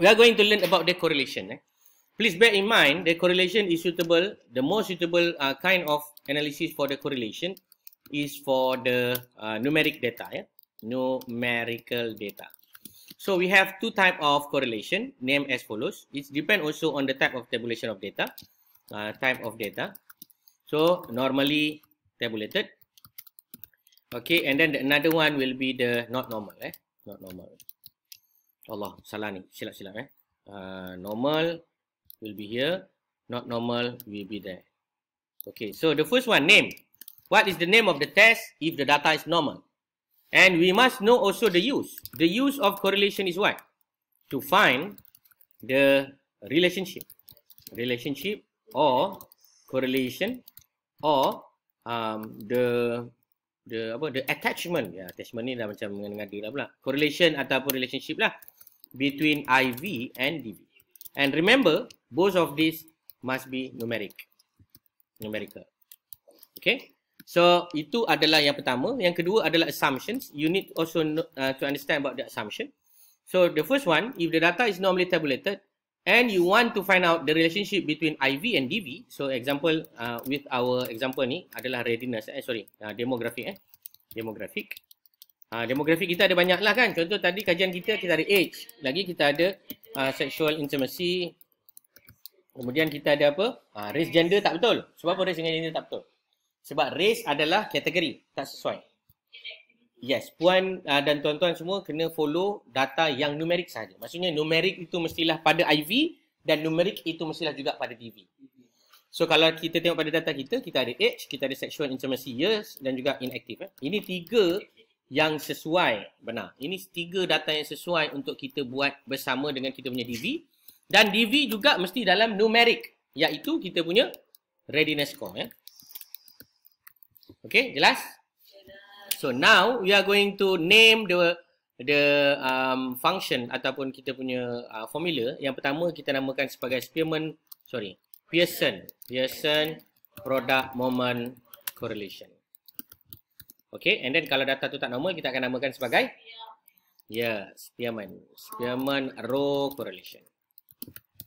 we are going to learn about the correlation. Eh? Please bear in mind the correlation is suitable, the most suitable uh, kind of analysis for the correlation is for the uh, numeric data, yeah? numerical data. So we have two type of correlation named as follows. It depends also on the type of tabulation of data, uh, type of data. So normally tabulated. Okay, and then the another one will be the not normal, eh? not normal. Allah salah ni silap-silap eh uh, normal will be here not normal will be there okay so the first one name what is the name of the test if the data is normal and we must know also the use the use of correlation is what to find the relationship relationship or correlation or um the the apa the attachment ya yeah, attachment ni dah macam mengenai dia lah pula correlation ataupun relationship lah between IV and DB. And remember, both of these must be numeric. Numerical. Okay. So, itu adalah yang pertama. Yang kedua adalah assumptions. You need also uh, to understand about the assumption. So, the first one, if the data is normally tabulated and you want to find out the relationship between IV and DV. So, example uh, with our example ni adalah readiness. Eh, sorry, uh, demographic. Eh. Demographic. Uh, demografi kita ada banyak lah kan. Contoh tadi kajian kita, kita ada age. Lagi kita ada uh, sexual intimacy. Kemudian kita ada apa? Uh, race gender tak betul. Sebab apa race dengan gender tak betul? Sebab race adalah kategori. Tak sesuai. Yes. Puan uh, dan tuan-tuan semua kena follow data yang numerik saja. Maksudnya numerik itu mestilah pada IV dan numerik itu mestilah juga pada TV. So kalau kita tengok pada data kita, kita ada age, kita ada sexual intimacy years dan juga inactive. Eh. Ini tiga yang sesuai benar ini tiga data yang sesuai untuk kita buat bersama dengan kita punya DV dan DV juga mesti dalam numeric iaitu kita punya readiness score ya okey jelas so now we are going to name the the um, function ataupun kita punya uh, formula yang pertama kita namakan sebagai Spearman sorry Pearson Pearson product moment correlation Okay, and then kalau data tu tak normal, kita akan namakan sebagai? Ya, yeah, Spearman. Spearman row correlation.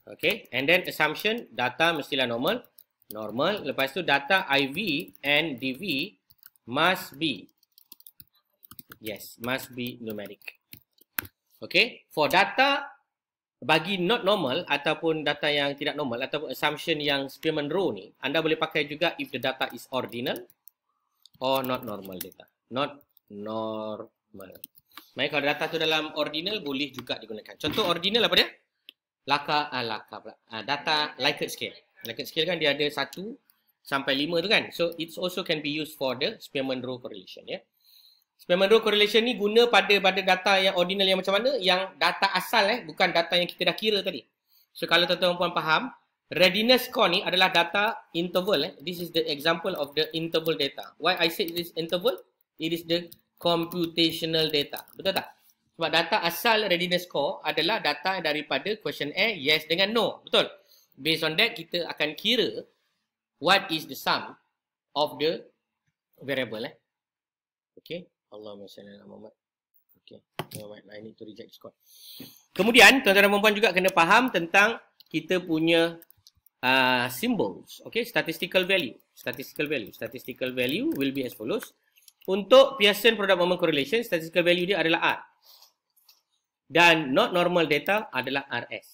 Okay, and then assumption, data mestilah normal. Normal. Lepas tu, data IV and DV must be. Yes, must be numeric. Okay, for data bagi not normal ataupun data yang tidak normal ataupun assumption yang Spearman row ni, anda boleh pakai juga if the data is ordinal. Oh, not normal data. Not normal. Baik, kalau data tu dalam ordinal boleh juga digunakan. Contoh ordinal apa dia? Laka, ah, laka pula. Ah, data Likert scale. Likert scale kan dia ada 1 sampai 5 tu kan. So, it also can be used for the Spearman-Rowe correlation. ya. Spearman-Rowe correlation ni guna pada pada data yang ordinal yang macam mana? Yang data asal eh, bukan data yang kita dah kira tadi. So, kalau tuan-tuan puan faham, readiness score ni adalah data interval. Eh. This is the example of the interval data. Why I say this interval? It is the computational data. Betul tak? Sebab data asal readiness score adalah data daripada question A yes dengan no. Betul? Based on that, kita akan kira what is the sum of the variable. Eh. Okay. Allah sallallahu alaihi wa sallam. Okay. Alright, I need to reject score. Kemudian, tuan-tuan dan perempuan juga kena faham tentang kita punya uh, symbols. Okay, statistical value. Statistical value. Statistical value will be as follows. Untuk Pearson product moment correlation, statistical value dia adalah R. Dan not normal data adalah RS.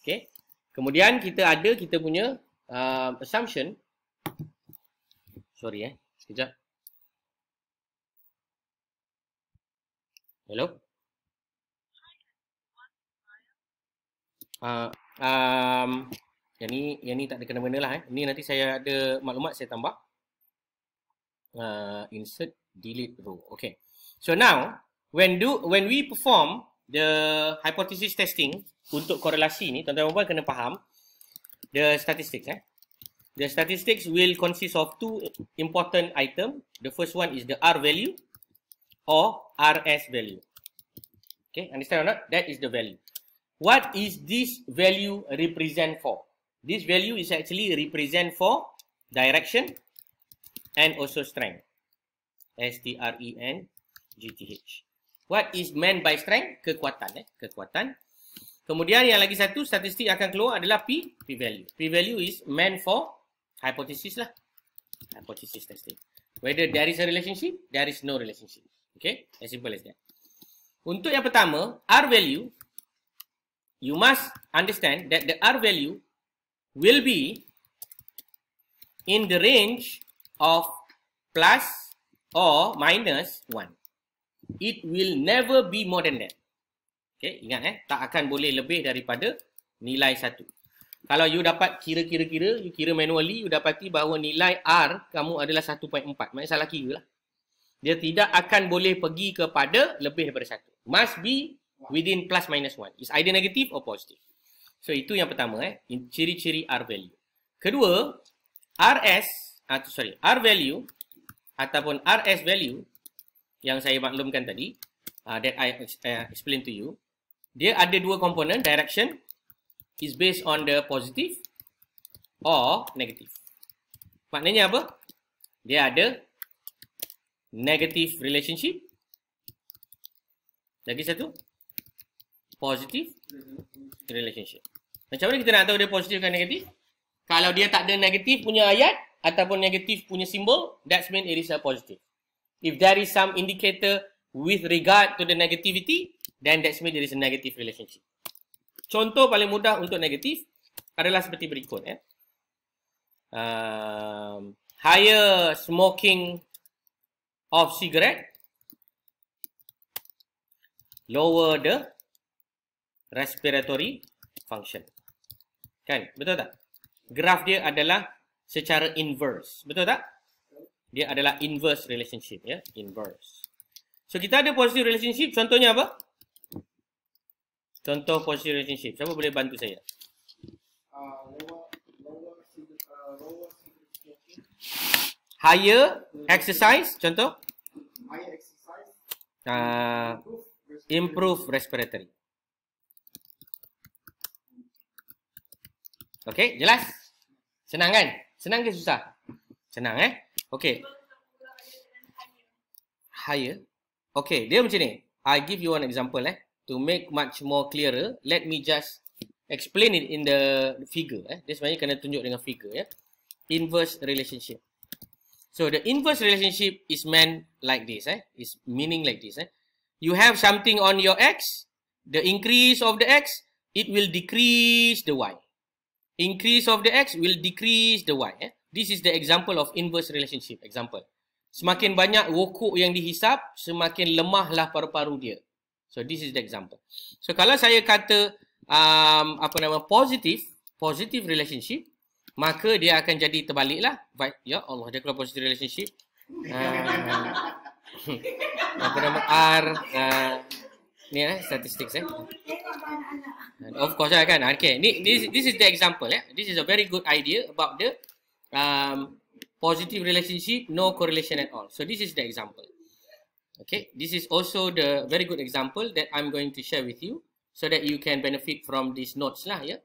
Okay. Kemudian kita ada kita punya uh, assumption. Sorry eh. Sekejap. Hello. Uh, um, yang ni, yang ni tak ada kena-mena lah eh. Ni nanti saya ada maklumat saya tambah. Uh, insert, delete row. Okay. So now, when do when we perform the hypothesis testing untuk korelasi ni, tuan-tuan dan puan kena faham the statistics eh. The statistics will consist of two important item. The first one is the R value or RS value. Okay, understand or not? That is the value. What is this value represent for? This value is actually represent for direction and also strength. S-T-R-E-N-G-T-H. What is meant by strength? Kekuatan. Eh? Kekuatan. Kemudian yang lagi satu, statistik akan keluar adalah P. P-value. P-value is meant for hypothesis lah. Hypothesis testing. Whether there is a relationship, there is no relationship. Okay? As simple as that. Untuk yang pertama, R-value. You must understand that the R-value will be in the range of plus or minus 1. It will never be more than that. Okay, ingat eh. Tak akan boleh lebih daripada nilai 1. Kalau you dapat kira-kira-kira, you kira manually, you dapati bahawa nilai R kamu adalah 1.4. Maksudnya salah kira lah. Dia tidak akan boleh pergi kepada lebih daripada 1. Must be within plus minus 1. Is either negative or positive. So itu yang pertama eh, ciri-ciri R value. Kedua, RS atau ah, sorry, R value ataupun RS value yang saya maklumkan tadi uh, that I uh, explain to you, dia ada dua komponen, direction is based on the positive or negative. Maknanya apa? Dia ada negative relationship. Lagi satu, positive relationship. relationship. Macam mana kita nak tahu dia positif kan negatif? Kalau dia tak ada negatif punya ayat ataupun negatif punya simbol, that's mean it is a positive. If there is some indicator with regard to the negativity, then that's mean there is a negative relationship. Contoh paling mudah untuk negatif adalah seperti berikut. Eh. Um, higher smoking of cigarette lower the respiratory function. Kan? Betul tak? Graf dia adalah secara inverse. Betul tak? Dia adalah inverse relationship. ya, Inverse. So, kita ada positive relationship. Contohnya apa? Contoh positive relationship. Siapa boleh bantu saya? Higher exercise. Contoh? Higher exercise. Uh, improve respiratory. Okey, jelas? Senang kan? Senang ke susah? Senang eh? Okey. Higher. Okey, dia macam ni. I give you one example eh. To make much more clearer, let me just explain it in the figure eh. Dia sebenarnya kena tunjuk dengan figure ya. Yeah? Inverse relationship. So, the inverse relationship is meant like this eh. Is meaning like this eh. You have something on your X, the increase of the X, it will decrease the Y increase of the x will decrease the y. Eh? This is the example of inverse relationship example. Semakin banyak wokok yang dihisap, semakin lemahlah paru-paru dia. So this is the example. So kalau saya kata um, apa nama positive positive relationship, maka dia akan jadi terbaliklah. Baik, ya Allah dia keluar positive relationship. Uh, apa nama R? Uh, ni eh statistics eh of course lah, kan ah, okay ni this this is the example eh this is a very good idea about the um positive relationship no correlation at all so this is the example okay this is also the very good example that i'm going to share with you so that you can benefit from these notes lah ya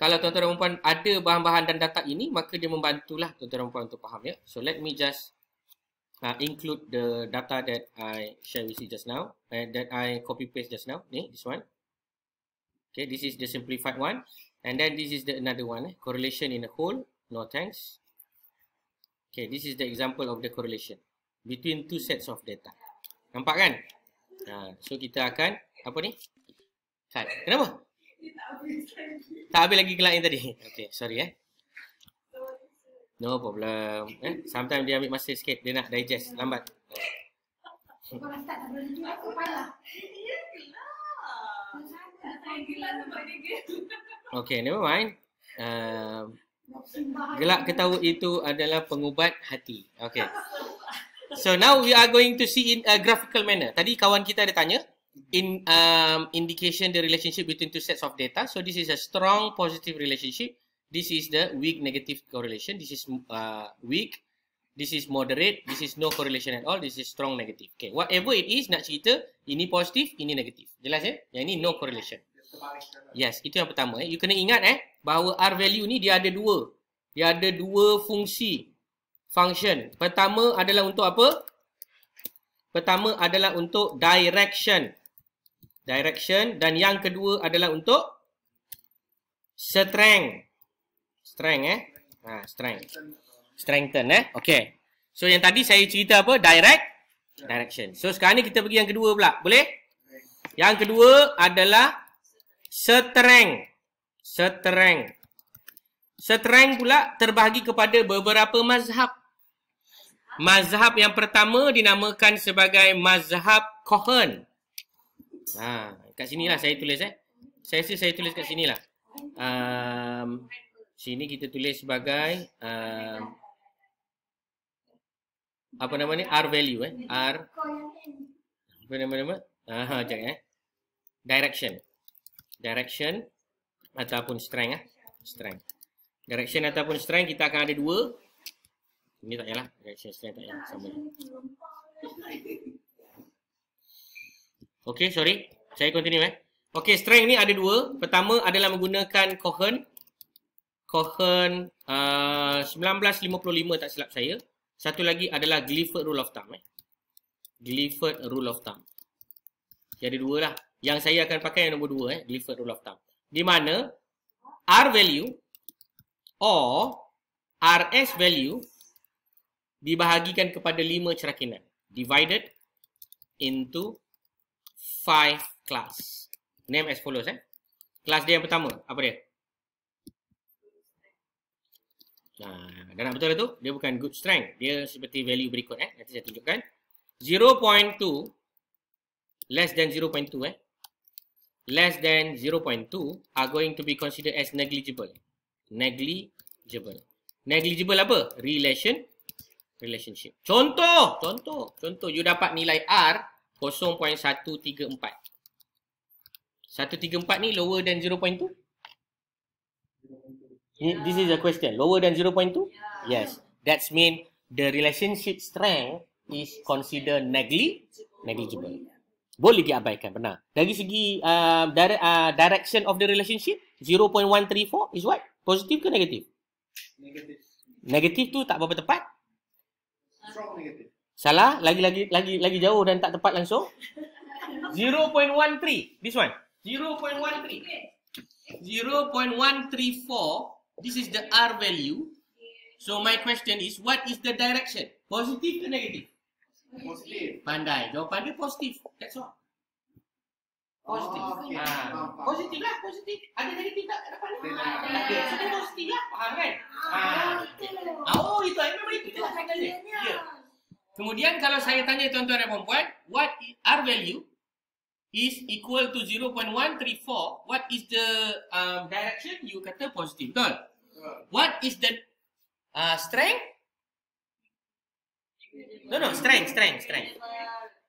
kalau tuan-tuan dan puan ada bahan-bahan dan data ini maka dia membantulah tuan-tuan dan puan untuk faham ya so let me just uh, include the data that I share with you just now and uh, that I copy paste just now. Ni, this one. Okay, this is the simplified one. And then this is the another one. Eh? Correlation in a whole. No thanks. Okay, this is the example of the correlation between two sets of data. Nampak kan? Uh, so kita akan apa ni? Cut. Kenapa? Tak habis lagi. Tak habis kelain tadi. Okay, sorry eh. No problem. Eh, sometimes dia ambil masa sikit. Dia nak digest lambat. Lah? Okay, never mind. Uh, gelak ketawa itu adalah pengubat hati. Okay. So now we are going to see in a graphical manner. Tadi kawan kita ada tanya in um, indication the relationship between two sets of data. So this is a strong positive relationship this is the weak negative correlation this is uh, weak this is moderate this is no correlation at all this is strong negative okay whatever it is nak cerita ini positif ini negatif jelas ya eh? yang ini no correlation yes itu yang pertama eh you kena ingat eh bahawa r value ni dia ada dua dia ada dua fungsi function pertama adalah untuk apa pertama adalah untuk direction direction dan yang kedua adalah untuk strength strength eh ha strength strengthen eh okay. so yang tadi saya cerita apa direct direction so sekarang ni kita pergi yang kedua pula boleh yang kedua adalah strength strength strength pula terbahagi kepada beberapa mazhab mazhab yang pertama dinamakan sebagai mazhab cohen ha ah, kat lah saya tulis eh saya saya tulis kat sinilah um, sini kita tulis sebagai uh, apa nama ni R value eh R apa nama nama aha jangan eh direction direction ataupun strength eh strength direction ataupun strength kita akan ada dua ini tak yalah direction strength tak yalah sama Okay, sorry. Saya continue eh. Okay, strength ni ada dua. Pertama adalah menggunakan Cohen. Cohen uh, 1955 tak silap saya. Satu lagi adalah Gilford Rule of Thumb. Eh. Gilford Rule of Thumb. Jadi dua lah. Yang saya akan pakai yang nombor dua. Eh. Gilford Rule of Thumb. Di mana R value or RS value dibahagikan kepada lima cerakinan. Divided into five class. Name as follows. Eh. Kelas dia yang pertama. Apa dia? Ha, dah betul lah tu? Dia bukan good strength. Dia seperti value berikut eh. Nanti saya tunjukkan. 0.2 less than 0.2 eh. Less than 0.2 are going to be considered as negligible. Negligible. Negligible apa? Relation. Relationship. Contoh! Contoh. Contoh. You dapat nilai R 0.134. 134 ni lower than 0.2. This is a question. Lower than 0.2? Yes. That means the relationship strength is considered negligible. Boleh diabaikan, benar. Dari segi uh, uh, direction of the relationship, 0.134 is what? Positif ke negatif? Negatif. Negatif tu tak berapa tepat? Strong negative. Salah? Lagi lagi lagi lagi jauh dan tak tepat langsung. 0.13. This one. 0.13. 0.134 This is the R value. So my question is, what is the direction? Positive or negative? Positive. Pandai. Jawapan dia positive. That's all. Positif. Oh, okay. Ah. ha. Positif lah, positif. Ada negatif tak? Ada lah. positif lah, faham kan? Ha. Ha. Oh, itu. Memang itu. Ya. Kemudian kalau saya tanya tuan-tuan dan perempuan, what R value is equal to 0.134, what is the um, direction? You kata positif, betul? What is the uh, strength? No, no, strength, strength, strength.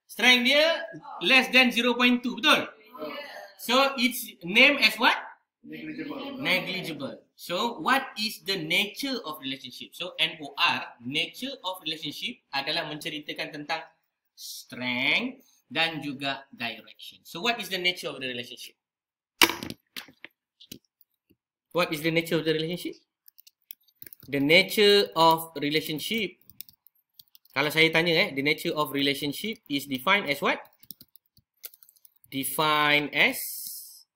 Strength dia less than 0.2, betul? So, it's name as what? Negligible. Negligible. So, what is the nature of relationship? So, NOR, nature of relationship adalah menceritakan tentang strength dan juga direction. So, what is the nature of the relationship? What is the nature of the relationship? the nature of relationship kalau saya tanya eh the nature of relationship is defined as what defined as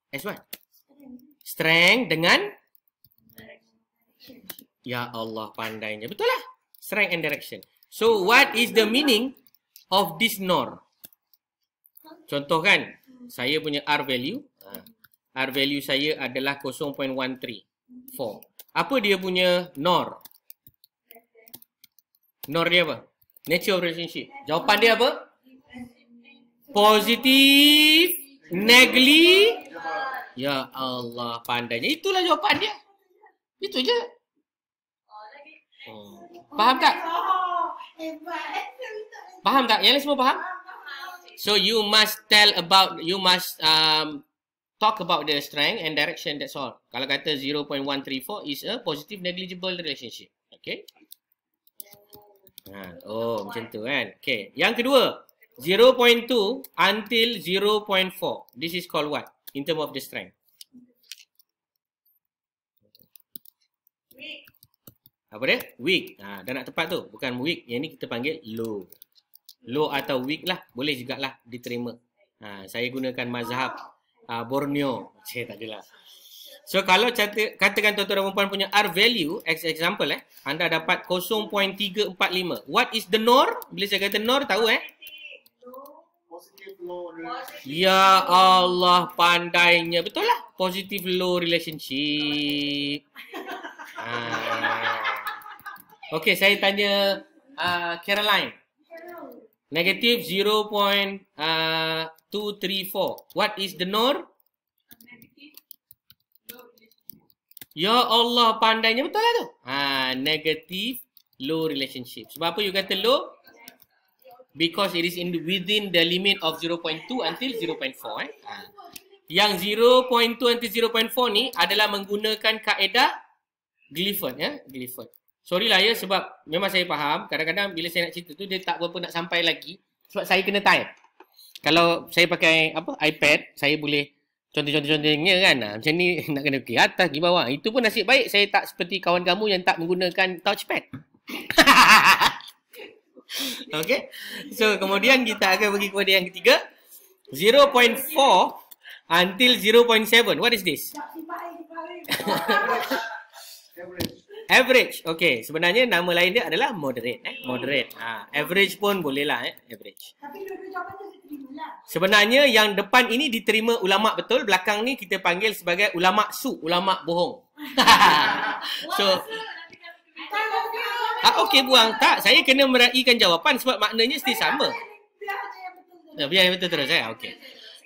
as what strength dengan ya Allah pandainya betul lah strength and direction so what is the meaning of this nor? contoh kan saya punya r value ha, r value saya adalah 0.134 apa dia punya nor? Nor dia apa? Nature of relationship. Jawapan dia apa? Positif. Negli. Ya Allah, pandainya. Itulah jawapan dia. Itu je. Oh. Faham tak? Faham tak? Yang lain semua faham? So you must tell about, you must um, talk about the strength and direction that's all kalau kata 0.134 is a positive negligible relationship okay ha oh macam tu kan okay yang kedua 0.2 until 0.4 this is called what in term of the strength Weak. apa dia weak ha dah nak tepat tu bukan weak yang ni kita panggil low low atau weak lah boleh jugaklah diterima ha saya gunakan mazhab uh, Borneo. Cik, tak jelas. So, kalau cata, katakan tuan-tuan dan perempuan punya R value, as example eh, anda dapat 0.345. What is the NOR? Bila saya kata NOR, tahu eh? Ya Allah, pandainya. Betul lah. Positive low relationship. Ah. Okay, saya tanya uh, Caroline. Negative 0. Uh, two, three, four. What is the Nur? Ya Allah pandainya betul lah tu. Ha, negative low relationship. Sebab apa you kata low? Because it is in within the limit of 0.2 until 0.4. Eh? Ha. Yang 0.2 until 0.4 ni adalah menggunakan kaedah Gliffen. Ya? Gliffen. Sorry lah ya sebab memang saya faham. Kadang-kadang bila saya nak cerita tu dia tak berapa nak sampai lagi. Sebab saya kena time kalau saya pakai apa iPad, saya boleh contoh-contoh-contohnya kan. Ha, macam ni nak kena pergi atas, pergi bawah. Itu pun nasib baik saya tak seperti kawan kamu yang tak menggunakan touchpad. okay. So, kemudian kita akan pergi kepada yang ketiga. 0.4 until 0.7. What is this? average. Okay. Sebenarnya nama lain dia adalah moderate. Eh? Moderate. Ha, average pun bolehlah. Eh? Average. Tapi dua-dua Sebenarnya yang depan ini diterima ulama betul, belakang ni kita panggil sebagai ulama su, ulama bohong. so Ah okey buang tak saya kena meraihkan jawapan sebab maknanya mesti sama. Biar betul. betul terus saya. Eh? Okay.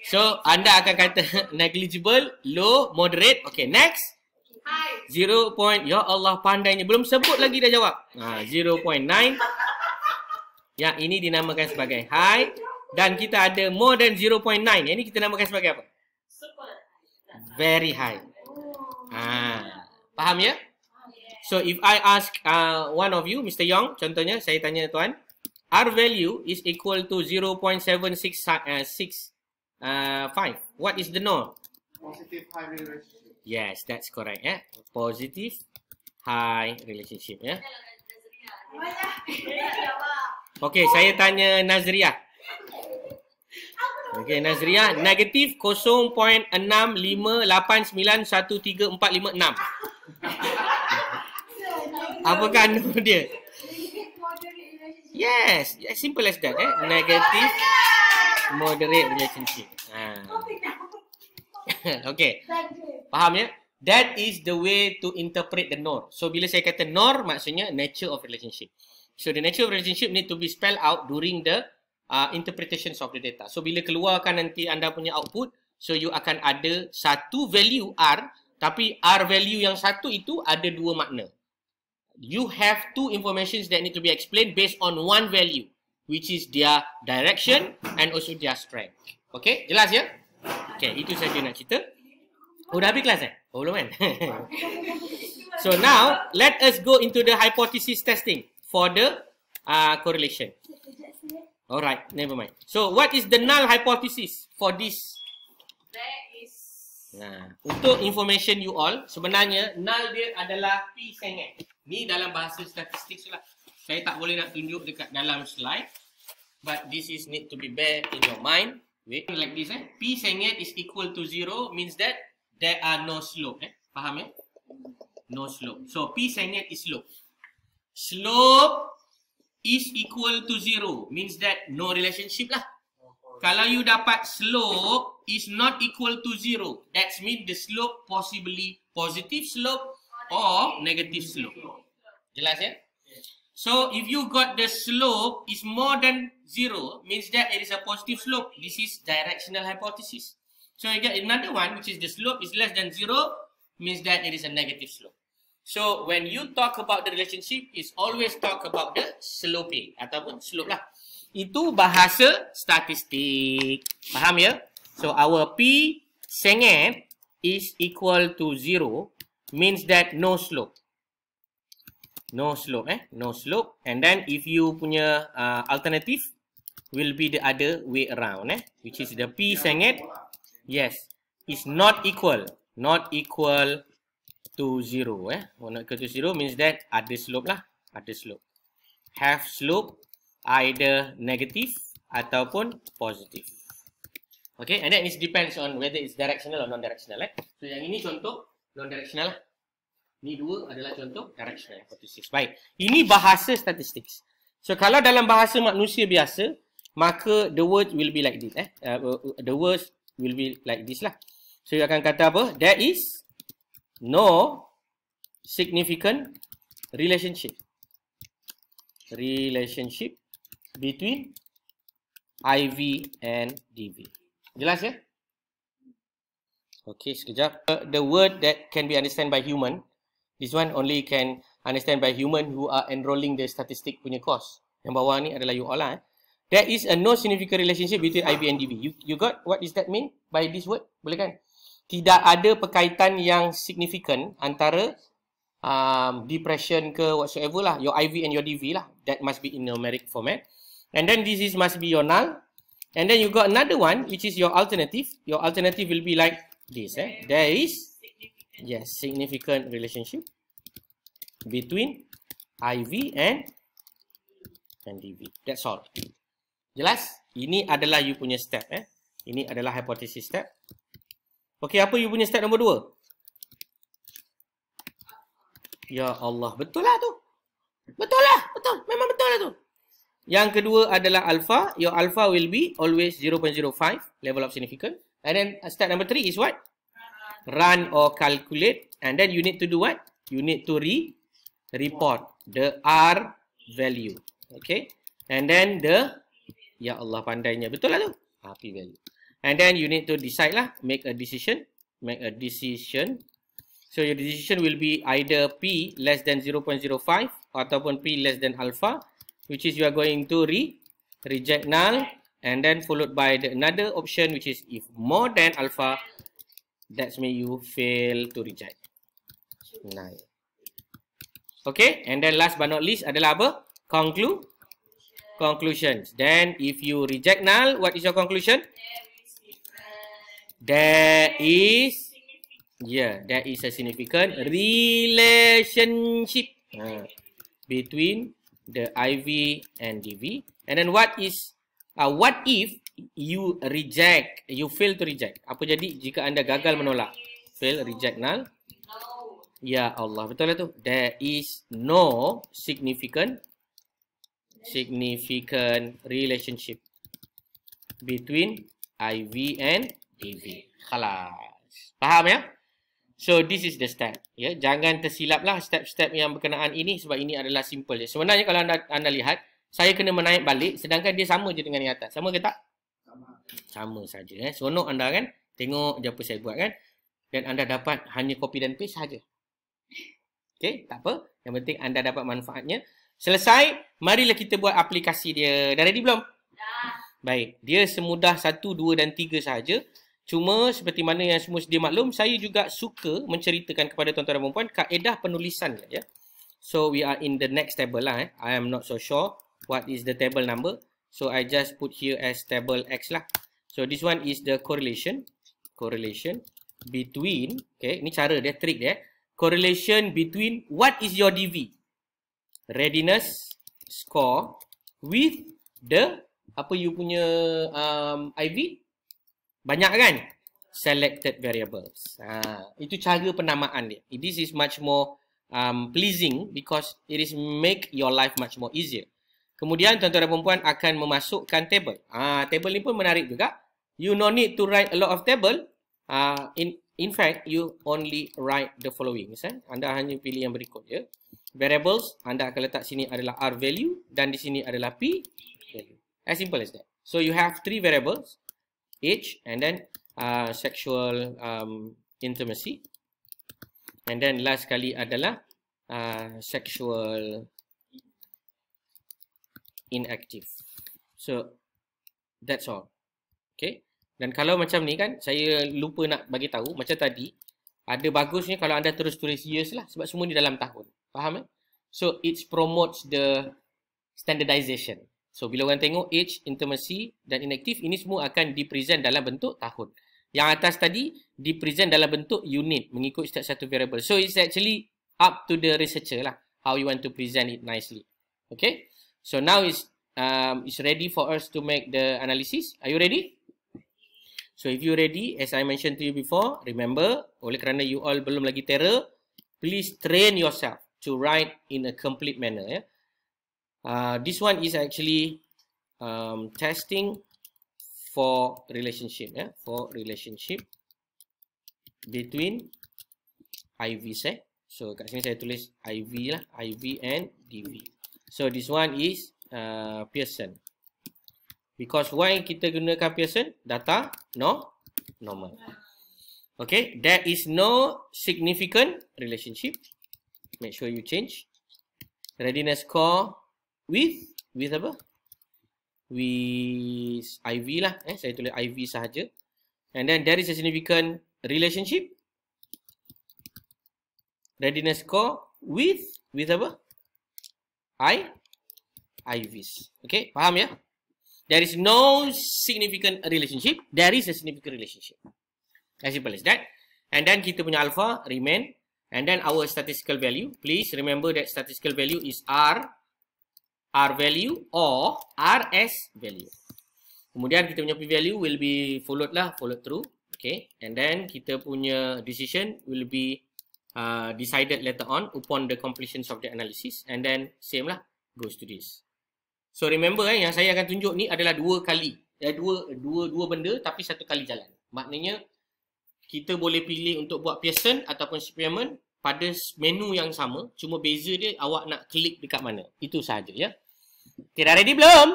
So anda akan kata negligible, low, moderate. okay next. Zero point. Ya Allah pandainya. Belum sebut lagi dah jawab. Ha, zero point nine. Yang ini dinamakan sebagai high dan kita ada more than 0.9. Yang ini kita namakan sebagai apa? Very high. Oh. Ah, faham ya? So if I ask uh, one of you, Mr. Yong, contohnya saya tanya tuan, R value is equal to 0.765. Uh, uh, What is the norm? Positive high relationship. Yes, that's correct. Yeah, positive high relationship. Yeah. Lah, okay, saya tanya Nazriah. Okay, Nazriah, negatif 0.65891456. Apa nombor dia? Yes, simple as that eh. negative moderate relationship. Ha. Okey. Faham ya? That is the way to interpret the nor. So bila saya kata nor maksudnya nature of relationship. So the nature of relationship need to be spelled out during the uh, interpretations of the data. So bila keluarkan nanti anda punya output, so you akan ada satu value R tapi R value yang satu itu ada dua makna. You have two informations that need to be explained based on one value which is their direction and also their strength. Okay, jelas ya? Okay, itu saja nak cerita. Oh, dah habis kelas eh? Oh, belum kan? so now, let us go into the hypothesis testing for the uh, correlation. Alright, never mind. So, what is the null hypothesis for this? There is... Nah, untuk information you all, sebenarnya null dia adalah P sengit. Ni dalam bahasa statistik lah. Saya tak boleh nak tunjuk dekat dalam slide. But this is need to be bear in your mind. Wait, like this eh. P sengit is equal to zero means that there are no slope eh. Faham eh? No slope. So, P sengit is slope. Slope is equal to zero means that no relationship lah. Kalau you dapat slope is not equal to zero, that means the slope possibly positive slope or negative slope. Jelas ya? So if you got the slope is more than zero means that it is a positive slope. This is directional hypothesis. So you get another one which is the slope is less than zero means that it is a negative slope. So when you talk about the relationship, is always talk about the slope A ataupun slope lah. Itu bahasa statistik. Faham ya? So our P sengit is equal to zero means that no slope. No slope eh. No slope. And then if you punya uh, alternative will be the other way around eh. Which is the P sengit. Yes. Is not equal. Not equal to zero. Eh? One not equal to zero means that ada slope lah. Ada slope. Have slope either negative ataupun positive. Okay, and that is depends on whether it's directional or non-directional. Eh? So, yang ini contoh non-directional lah. Ini dua adalah contoh directional. Baik. Ini bahasa statistik. So, kalau dalam bahasa manusia biasa, maka the word will be like this. Eh? Uh, uh the word will be like this lah. So, you akan kata apa? There is no significant relationship relationship between IV and DV. Jelas ya? Okay, sekejap. Uh, the word that can be understand by human, this one only can understand by human who are enrolling the statistic punya course. Yang bawah ni adalah you all lah. Eh. There is a no significant relationship between IV and DV. You, you got what does that mean by this word? Boleh kan? tidak ada perkaitan yang signifikan antara um, depression ke whatsoever lah, your IV and your DV lah. That must be in numeric format. And then this is must be your null. And then you got another one, which is your alternative. Your alternative will be like this. Eh? There is yes significant relationship between IV and and DV. That's all. Jelas? Ini adalah you punya step. Eh? Ini adalah hypothesis step. Okey, apa you punya step nombor dua? Ya Allah, betul lah tu. Betul lah, betul. Memang betul lah tu. Yang kedua adalah alpha. Your alpha will be always 0.05 level of significant. And then uh, step number three is what? Run or calculate. And then you need to do what? You need to re report the R value. Okay. And then the, ya Allah pandainya. Betul lah tu? R value. And then you need to decide lah, make a decision, make a decision. So your decision will be either p less than 0.05 ataupun p less than alpha, which is you are going to re reject null and then followed by the another option which is if more than alpha, that's mean you fail to reject null. Okay, and then last but not least adalah apa? Conclu conclusions. Then if you reject null, what is your conclusion? There is Yeah, there is a significant relationship uh, Between the IV and DV And then what is uh, What if you reject You fail to reject Apa jadi jika anda gagal menolak Fail, reject, null Ya Allah, betul lah tu. There is no significant significant relationship between IV and AB. Kelas. Faham ya? So, this is the step. Ya, jangan tersilaplah step-step yang berkenaan ini sebab ini adalah simple. Ya? Sebenarnya kalau anda, anda lihat, saya kena menaik balik sedangkan dia sama je dengan yang atas. Sama ke tak? Sama. Sama saja. Eh. Ya? Senang anda kan? Tengok je apa saya buat kan? Dan anda dapat hanya copy dan paste saja. Okay, tak apa. Yang penting anda dapat manfaatnya. Selesai, marilah kita buat aplikasi dia. Dah ready belum? Dah. Baik. Dia semudah satu, dua dan tiga sahaja. Cuma seperti mana yang semua sedia maklum, saya juga suka menceritakan kepada tuan-tuan dan puan-puan kaedah penulisan. Ya. So we are in the next table lah. Eh. I am not so sure what is the table number. So I just put here as table X lah. So this one is the correlation. Correlation between, okay, ni cara dia, trick dia. Eh. Correlation between what is your DV? Readiness score with the apa you punya um, IV? IV? Banyak kan? Selected variables. Ha, itu cara penamaan dia. This is much more um, pleasing because it is make your life much more easier. Kemudian tuan-tuan dan perempuan akan memasukkan table. Ha, table ni pun menarik juga. You no need to write a lot of table. Ha, in in fact, you only write the following. Eh? Anda hanya pilih yang berikut. Ya? Variables, anda akan letak sini adalah R value dan di sini adalah P value. As simple as that. So you have three variables age and then uh, sexual um, intimacy and then last kali adalah uh, sexual inactive so that's all okay dan kalau macam ni kan saya lupa nak bagi tahu macam tadi ada bagusnya kalau anda terus tulis years lah sebab semua ni dalam tahun faham eh? so it promotes the standardization So bila orang tengok age, intimacy dan inactive ini semua akan dipresent dalam bentuk tahun. Yang atas tadi dipresent dalam bentuk unit mengikut setiap satu variable. So it's actually up to the researcher lah how you want to present it nicely. Okay. So now is um, is ready for us to make the analysis. Are you ready? So if you ready, as I mentioned to you before, remember oleh kerana you all belum lagi terror, please train yourself to write in a complete manner. Yeah. Uh, this one is actually um, testing for relationship yeah for relationship between IV set so kat sini saya tulis IV lah IV and DV so this one is uh, Pearson because why kita gunakan Pearson data no normal okay there is no significant relationship make sure you change readiness score with with apa? With IV lah. Eh, saya tulis IV sahaja. And then there is a significant relationship. Readiness score with with apa? I IVs. Okay, faham ya? There is no significant relationship. There is a significant relationship. As simple as that. And then kita punya alpha remain. And then our statistical value. Please remember that statistical value is R. R value or RS value. Kemudian kita punya P value will be followed lah, followed through. Okay, and then kita punya decision will be uh, decided later on upon the completion of the analysis. And then same lah, goes to this. So remember eh, yang saya akan tunjuk ni adalah dua kali. Ya, dua, dua, dua benda tapi satu kali jalan. Maknanya kita boleh pilih untuk buat Pearson ataupun Spearman pada menu yang sama cuma beza dia awak nak klik dekat mana itu sahaja ya okay, dah ready belum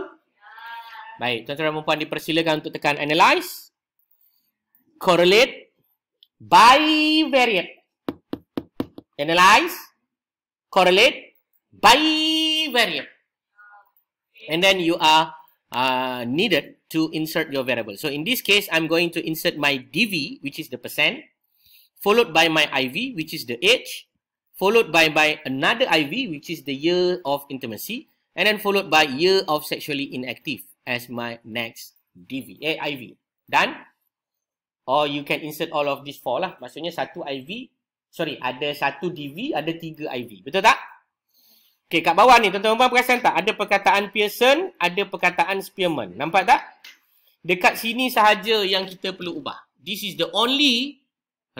baik tuan-tuan dan puan dipersilakan untuk tekan analyze correlate by bivariate analyze correlate by bivariate and then you are uh, needed to insert your variable so in this case i'm going to insert my dv which is the percent followed by my IV, which is the age, followed by my another IV, which is the year of intimacy, and then followed by year of sexually inactive as my next DV, eh, IV. Done? Or you can insert all of these four lah. Maksudnya satu IV, sorry, ada satu DV, ada tiga IV. Betul tak? Okay, kat bawah ni, tuan-tuan perasan tak? Ada perkataan Pearson, ada perkataan Spearman. Nampak tak? Dekat sini sahaja yang kita perlu ubah. This is the only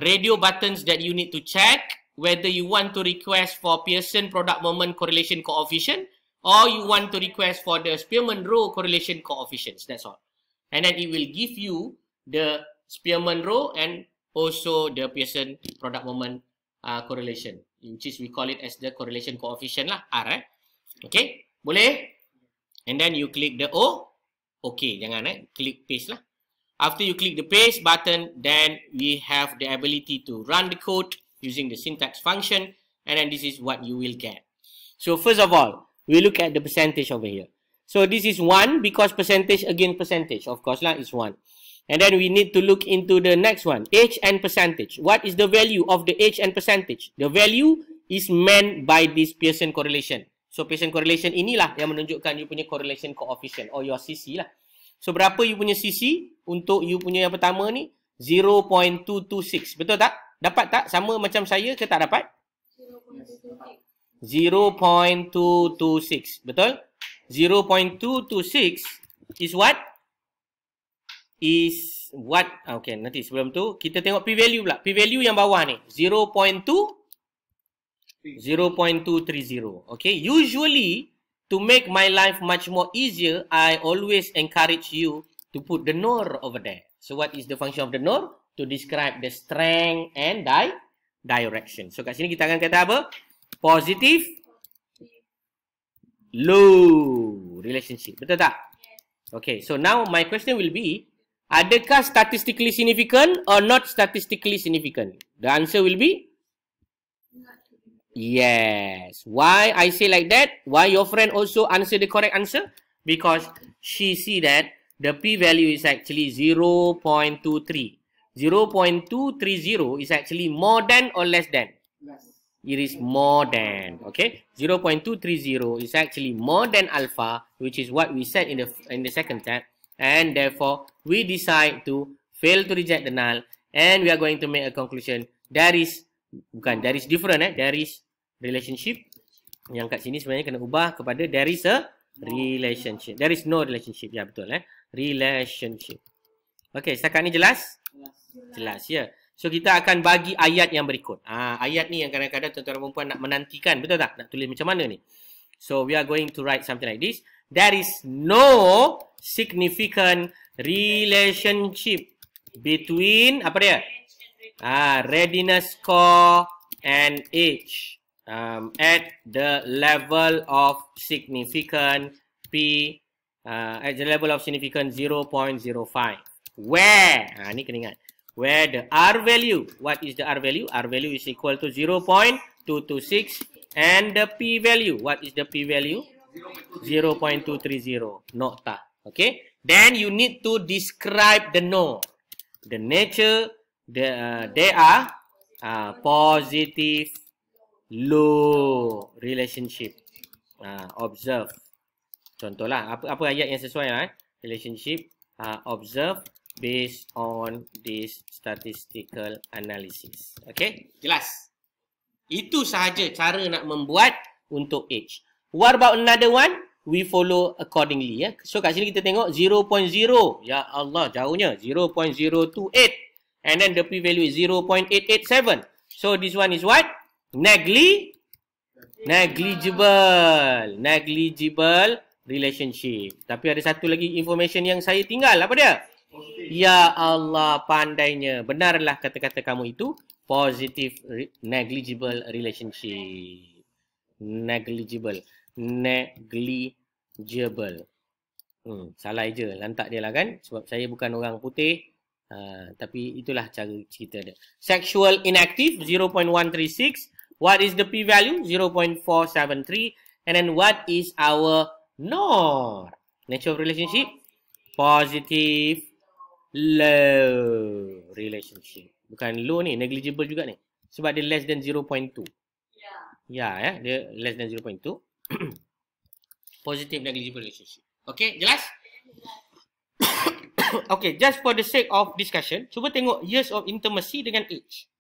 radio buttons that you need to check whether you want to request for Pearson product moment correlation coefficient or you want to request for the Spearman row correlation coefficients. That's all. And then it will give you the Spearman row and also the Pearson product moment uh, correlation, which we call it as the correlation coefficient lah, R. Eh. Okay, boleh? And then you click the O. Okay, jangan eh. Click paste lah. After you click the paste button, then we have the ability to run the code using the syntax function. And then this is what you will get. So first of all, we look at the percentage over here. So this is one because percentage again percentage. Of course, lah, is one. And then we need to look into the next one. H and percentage. What is the value of the H and percentage? The value is meant by this Pearson correlation. So Pearson correlation inilah yang menunjukkan you punya correlation coefficient or your CC lah. So berapa you punya CC untuk you punya yang pertama ni? 0.226. Betul tak? Dapat tak? Sama macam saya ke tak dapat? 0.226. Betul? 0.226 is what? Is what? Ah, okay, nanti sebelum tu kita tengok p-value pula. P-value yang bawah ni. 0.2 0.230. Okay, usually To make my life much more easier, I always encourage you to put the nor over there. So what is the function of the nor? To describe the strength and di direction. So kat sini kita akan kata apa? Positive. Low relationship. Betul tak? Okay, so now my question will be, adakah statistically significant or not statistically significant? The answer will be Yes. Why I say like that? Why your friend also answer the correct answer? Because she see that the p-value is actually 0.23. 0.230 is actually more than or less than? It is more than. Okay. 0.230 is actually more than alpha, which is what we said in the in the second tab. And therefore, we decide to fail to reject the null. And we are going to make a conclusion. There is, bukan, there is different eh. There is relationship yang kat sini sebenarnya kena ubah kepada there is a relationship. There is no relationship. Ya, betul eh. Relationship. Okay, setakat ni jelas? Jelas. Jelas, ya. So, kita akan bagi ayat yang berikut. Ah, ayat ni yang kadang-kadang tuan-tuan dan perempuan nak menantikan. Betul tak? Nak tulis macam mana ni? So, we are going to write something like this. There is no significant relationship between, apa dia? Ah, readiness score and age um, at the level of significant P uh, at the level of significant 0.05 where ha, ni kena ingat where the R value what is the R value R value is equal to 0.226 and the P value what is the P value 0.230 nota okay then you need to describe the no the nature the uh, they are uh, positive low relationship. Ha, observe. Contohlah, apa apa ayat yang sesuai lah. Eh? Relationship, ha, observe based on this statistical analysis. Okay? Jelas. Itu sahaja cara nak membuat untuk H. What about another one? We follow accordingly. Eh? So, kat sini kita tengok 0.0. Ya Allah, jauhnya. 0.028. And then the p-value is 0.887. So, this one is what? negli negligible negligible relationship tapi ada satu lagi information yang saya tinggal apa dia ya Allah pandainya benarlah kata-kata kamu itu positive re- negligible relationship negligible negligible hmm salah je lantak dia lah kan sebab saya bukan orang putih uh, tapi itulah cara cerita dia sexual inactive 0.136 what is the p-value 0.473 and then what is our nor nature of relationship positive low relationship bukan low ni negligible juga ni sebab dia less than 0.2 ya yeah. ya yeah, eh? dia less than 0.2 positive negligible relationship okey jelas Okay, just for the sake of discussion, cuba tengok years of intimacy dengan age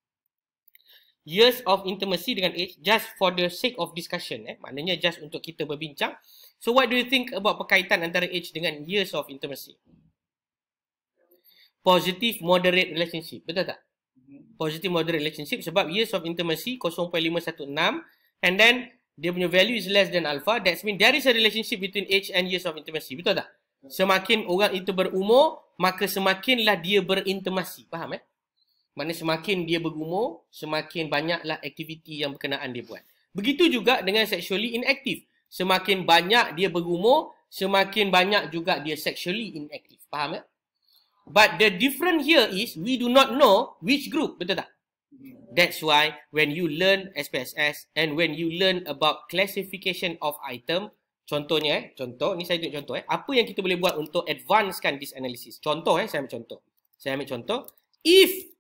years of intimacy dengan age just for the sake of discussion eh maknanya just untuk kita berbincang so what do you think about perkaitan antara age dengan years of intimacy positive moderate relationship betul tak mm-hmm. positive moderate relationship sebab years of intimacy 0.516 and then dia punya value is less than alpha that's mean there is a relationship between age and years of intimacy betul tak semakin orang itu berumur maka semakinlah dia berintimasi faham eh Maksudnya semakin dia bergumur, semakin banyaklah aktiviti yang berkenaan dia buat. Begitu juga dengan sexually inactive. Semakin banyak dia bergumur, semakin banyak juga dia sexually inactive. Faham tak? Eh? But the different here is we do not know which group. Betul tak? That's why when you learn SPSS and when you learn about classification of item, contohnya eh, contoh, ni saya tunjuk contoh eh, apa yang kita boleh buat untuk advancekan this analysis. Contoh eh, saya ambil contoh. Saya ambil contoh. If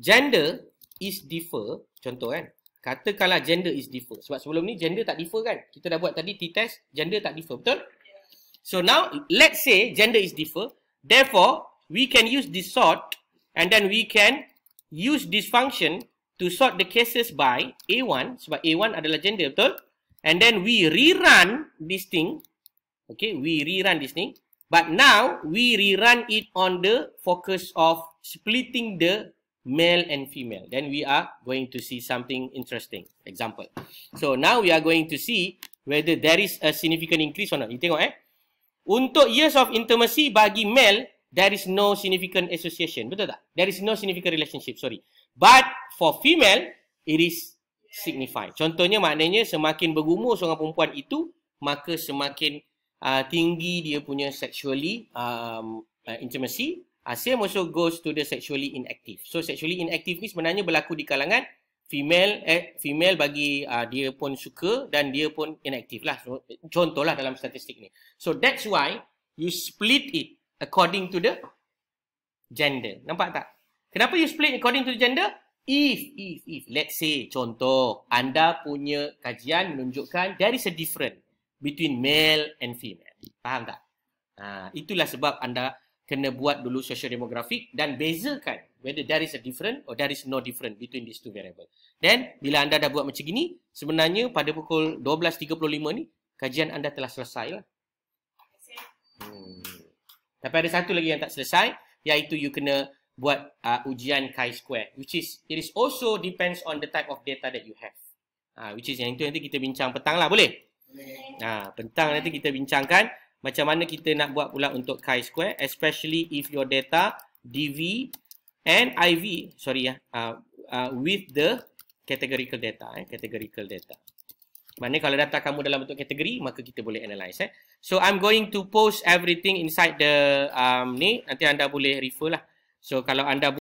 gender is differ contoh kan katakanlah gender is differ sebab sebelum ni gender tak differ kan kita dah buat tadi t-test gender tak differ betul so now let's say gender is differ therefore we can use this sort and then we can use this function to sort the cases by a1 sebab a1 adalah gender betul and then we rerun this thing okay we rerun this thing but now we rerun it on the focus of splitting the male and female. Then we are going to see something interesting. Example. So now we are going to see whether there is a significant increase or not. You tengok eh. Untuk years of intimacy bagi male, there is no significant association. Betul tak? There is no significant relationship. Sorry. But for female, it is signified. Contohnya maknanya semakin bergumur seorang perempuan itu, maka semakin uh, tinggi dia punya sexually um, uh, intimacy Asim ah, also goes to the sexually inactive. So sexually inactive ni sebenarnya berlaku di kalangan female eh female bagi uh, dia pun suka dan dia pun inactive lah. So, contohlah dalam statistik ni. So that's why you split it according to the gender. Nampak tak? Kenapa you split according to the gender? If, if, if, let's say, contoh, anda punya kajian menunjukkan there is a difference between male and female. Faham tak? Uh, itulah sebab anda kena buat dulu social demographic dan bezakan whether there is a different or there is no different between these two variable. Then bila anda dah buat macam gini, sebenarnya pada pukul 12.35 ni kajian anda telah selesai lah. Hmm. Tapi ada satu lagi yang tak selesai iaitu you kena buat uh, ujian chi-square which is it is also depends on the type of data that you have. Uh, which is yang itu nanti kita bincang petang lah boleh? Boleh. Uh, petang nanti kita bincangkan macam mana kita nak buat pula untuk chi-square especially if your data DV and IV sorry ya uh, uh, with the categorical data eh, categorical data mana kalau data kamu dalam bentuk kategori maka kita boleh analyse eh. so I'm going to post everything inside the um, ni nanti anda boleh refer lah so kalau anda